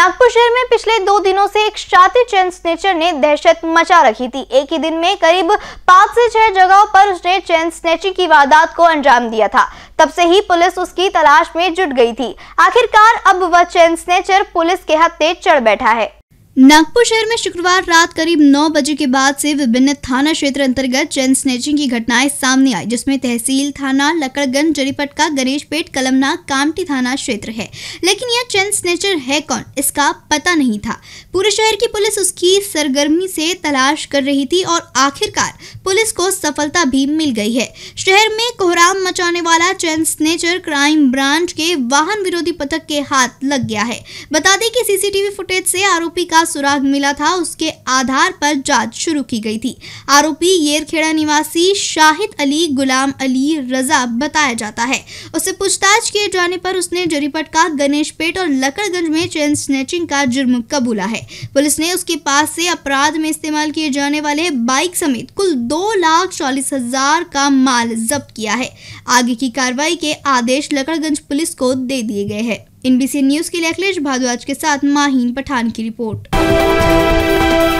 नागपुर शहर में पिछले दो दिनों से एक शातिर चैन स्नेचर ने दहशत मचा रखी थी एक ही दिन में करीब पांच से छह जगहों पर उसने चैन स्नेचिंग की वारदात को अंजाम दिया था तब से ही पुलिस उसकी तलाश में जुट गई थी आखिरकार अब वह चैन स्नेचर पुलिस के हथे चढ़ बैठा है नागपुर शहर में शुक्रवार रात करीब 9 बजे के बाद से विभिन्न थाना क्षेत्र अंतर्गत चैन स्नेचिंग की घटनाएं सामने आई जिसमें तहसील थाना लकड़गंज जरीपट का गणेशपेट कलमना कामटी थाना क्षेत्र है लेकिन यह चैन स्नेचर है कौन इसका पता नहीं था पूरे शहर की पुलिस उसकी सरगर्मी से तलाश कर रही थी और आखिरकार पुलिस को सफलता भी मिल गई है शहर में कोहराम पांच एंड स्नेचर क्राइम ब्रांच के वाहन विरोधी पथक के हाथ लग गया है बता दें कि सीसीटीवी फुटेज से आरोपी का सुराग मिला था उसके आधार पर जांच शुरू की गई थी आरोपी येरखेड़ा निवासी शाहिद अली गुलाम अली रजा बताया जाता है उससे पूछताछ किए जाने पर उसने जरीपट का गणेश पेट और लकड़गंज में चेन स्नेचिंग का जुर्म कबूला है पुलिस ने उसके पास से अपराध में इस्तेमाल किए जाने वाले बाइक समेत कुल दो लाख चालीस हजार का माल जब्त किया है आगे की कार्रवाई कार्रवाई के आदेश लकड़गंज पुलिस को दे दिए गए हैं एनबीसी न्यूज के लिए अखिलेश भारद्वाज के साथ माहीन पठान की रिपोर्ट